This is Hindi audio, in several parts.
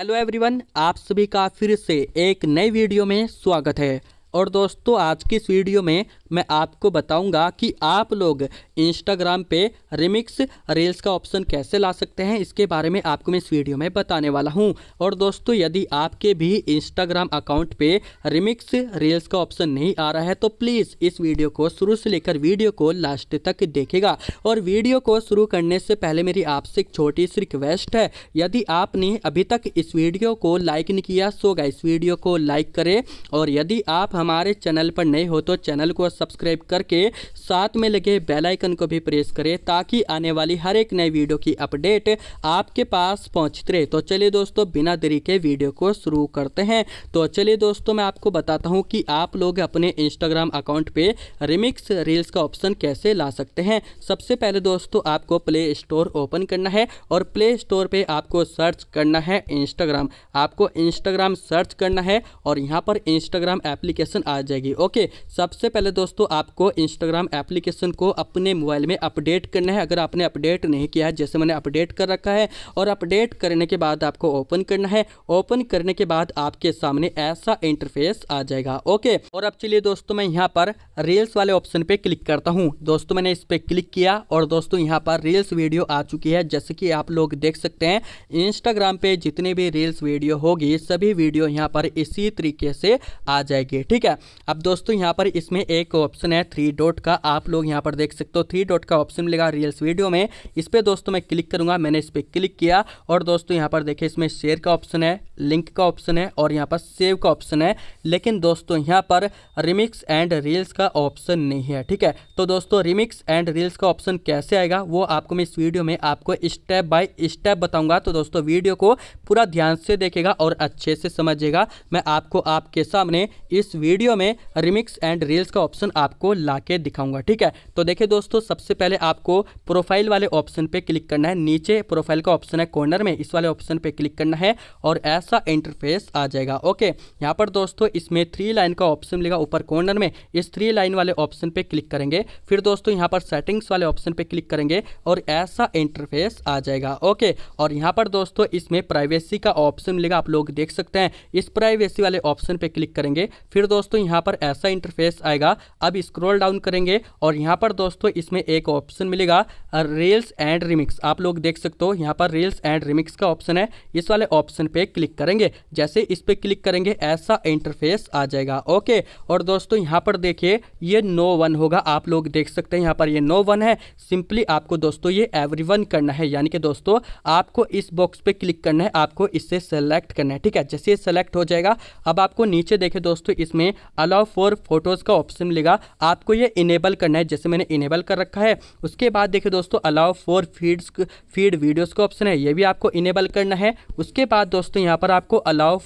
हेलो एवरीवन आप सभी का फिर से एक नए वीडियो में स्वागत है और दोस्तों आज की इस वीडियो में मैं आपको बताऊंगा कि आप लोग इंस्टाग्राम पे रिमिक्स रील्स का ऑप्शन कैसे ला सकते हैं इसके बारे में आपको मैं इस वीडियो में बताने वाला हूं और दोस्तों यदि आपके भी इंस्टाग्राम अकाउंट पे रिमिक्स रील्स का ऑप्शन नहीं आ रहा है तो प्लीज़ इस वीडियो को शुरू से लेकर वीडियो को लास्ट तक देखेगा और वीडियो को शुरू करने से पहले मेरी आपसे एक छोटी सी रिक्वेस्ट है यदि आपने अभी तक इस वीडियो को लाइक नहीं किया सो इस वीडियो को लाइक करें और यदि आप हमारे चैनल पर नए हो तो चैनल को सब्सक्राइब करके साथ में लगे बेल आइकन को भी प्रेस करें ताकि आने वाली हर एक नई वीडियो की अपडेट आपके पास पहुंचते रहे तो चलिए दोस्तों बिना देरी के वीडियो को शुरू करते हैं तो चलिए दोस्तों मैं आपको बताता हूँ कि आप लोग अपने इंस्टाग्राम अकाउंट पर रिमिक्स रील्स का ऑप्शन कैसे ला सकते हैं सबसे पहले दोस्तों आपको प्ले स्टोर ओपन करना है और प्ले स्टोर पर आपको सर्च करना है इंस्टाग्राम आपको इंस्टाग्राम सर्च करना है और यहाँ पर इंस्टाग्राम एप्लीकेशन आ जाएगी ओके सबसे पहले दोस्तों दोस्तों आपको इंस्टाग्राम एप्लीकेशन को अपने मोबाइल में अपडेट करना है अगर आपने अपडेट नहीं किया है जैसे मैंने अपडेट कर रखा है और अपडेट करने के बाद आपको ओपन करना है ओपन करने के बाद आपके सामने ऐसा इंटरफेस आ जाएगा ओके और अब चलिए दोस्तों मैं यहाँ पर रील्स वाले ऑप्शन पर क्लिक करता हूँ दोस्तों मैंने इस पर क्लिक किया और दोस्तों यहाँ पर रील्स वीडियो आ चुकी है जैसे कि आप लोग देख सकते हैं इंस्टाग्राम पे जितने भी रील्स वीडियो होगी सभी वीडियो यहाँ पर इसी तरीके से आ जाएगी ठीक है अब दोस्तों यहाँ पर इसमें एक का ऑप्शन है थ्री डॉट का आप लोग यहाँ पर देख सकते हो थ्री डॉट का ऑप्शन मिलेगा रियल्स वीडियो में इस पर दोस्तों मैं क्लिक करूँगा मैंने इस पर क्लिक किया और दोस्तों यहाँ पर देखिए इसमें शेयर का ऑप्शन है लिंक का ऑप्शन है और यहाँ पर सेव का ऑप्शन है लेकिन दोस्तों यहाँ पर रिमिक्स एंड रील्स का ऑप्शन नहीं है ठीक है तो दोस्तों रिमिक्स एंड रील्स का ऑप्शन कैसे आएगा वो आपको मैं इस वीडियो में आपको स्टेप बाय स्टेप बताऊंगा तो दोस्तों वीडियो को पूरा ध्यान से देखेगा और अच्छे से समझेगा मैं आपको आपके सामने इस वीडियो में रिमिक्स एंड रील्स का ऑप्शन ऑप्शन आपको ला के दिखाऊंगा ठीक है तो देखिए दोस्तों सबसे पहले आपको प्रोफाइल वाले ऑप्शन पे क्लिक करना है नीचे प्रोफाइल का ऑप्शन है कॉर्नर में इस वाले ऑप्शन पे क्लिक करना है और ऐसा इंटरफेस आ जाएगा ओके यहाँ पर दोस्तों इसमें थ्री लाइन का ऑप्शन मिलेगा ऊपर कॉर्नर में इस थ्री लाइन वाले ऑप्शन पर क्लिक करेंगे फिर दोस्तों यहाँ पर सेटिंग्स वाले ऑप्शन पर क्लिक करेंगे और ऐसा इंटरफेस आ जाएगा ओके और यहाँ पर दोस्तों इसमें प्राइवेसी का ऑप्शन मिलेगा आप लोग देख सकते हैं इस प्राइवेसी वाले ऑप्शन पर क्लिक करेंगे फिर दोस्तों यहाँ पर ऐसा इंटरफेस आएगा अब स्क्रॉल डाउन करेंगे और यहाँ पर दोस्तों इसमें एक ऑप्शन मिलेगा रील्स एंड रिमिक्स आप लोग देख सकते हो यहाँ पर रील्स एंड रिमिक्स का ऑप्शन है इस वाले ऑप्शन पे क्लिक करेंगे जैसे इस पर क्लिक करेंगे ऐसा इंटरफेस आ जाएगा ओके और दोस्तों यहाँ पर देखिए ये नो वन होगा आप लोग देख सकते हैं यहाँ पर ये नो वन है सिंपली आपको दोस्तों ये एवरी वन करना है यानी कि दोस्तों आपको इस बॉक्स पर क्लिक करना है आपको इससे सेलेक्ट करना है ठीक है जैसे सेलेक्ट हो जाएगा अब आपको नीचे देखे दोस्तों इसमें अलाउ फॉर फोटोज़ का ऑप्शन मिलेगा जाएगा आपको ये इनेबल करना है जैसे मैंने इनेबल कर रखा है उसके बाद देखिए दोस्तों allow for feeds feed videos का ऑप्शन है ये भी आपको इनेबल करना है उसके बाद दोस्तों यहाँ पर आपको अलाउ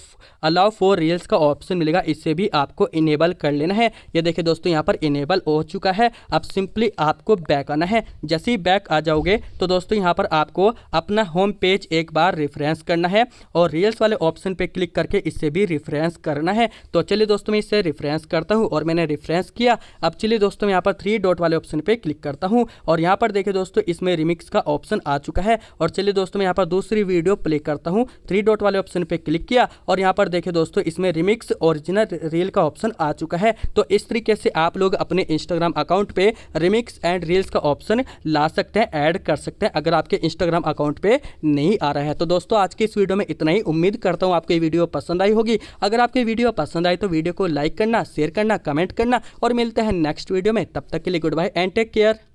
अलाउ फॉर रील्स का ऑप्शन मिलेगा इसे भी आपको इनेबल कर लेना है ये देखिए दोस्तों यहाँ पर इनेबल हो चुका है अब सिंपली आपको बैक आना है जैसे ही बैक आ जाओगे तो दोस्तों यहाँ पर आपको अपना होम पेज एक बार रिफ्रेंस करना है और रील्स वाले ऑप्शन पे क्लिक करके इससे भी रिफ्रेंस करना है तो चलिए दोस्तों मैं इसे रिफ्रेंस करता हूँ और मैंने रिफ्रेंस किया गया अब चलिए दोस्तों यहाँ पर थ्री डॉट वाले ऑप्शन पर क्लिक करता हूँ और यहाँ पर देखिए दोस्तों इसमें रिमिक्स का ऑप्शन आ चुका है और चलिए दोस्तों मैं यहाँ पर दूसरी वीडियो प्ले करता हूँ थ्री डॉट वाले ऑप्शन पर क्लिक किया और यहाँ पर देखे दोस्तों इसमें रिमिक्स ओरिजिनल रील का ऑप्शन आ चुका है तो इस तरीके से आप लोग अपने इंस्टाग्राम अकाउंट पर रिमिक्स एंड रील्स का ऑप्शन ला सकते हैं ऐड कर सकते हैं अगर आपके इंस्टाग्राम अकाउंट पर नहीं आ रहा है तो दोस्तों आज की इस वीडियो में इतना ही उम्मीद करता हूँ आपकी वीडियो पसंद आई होगी अगर आपकी वीडियो पसंद आई तो वीडियो को लाइक करना शेयर करना कमेंट करना और मेरे मिलते हैं नेक्स्ट वीडियो में तब तक के लिए goodbye and take care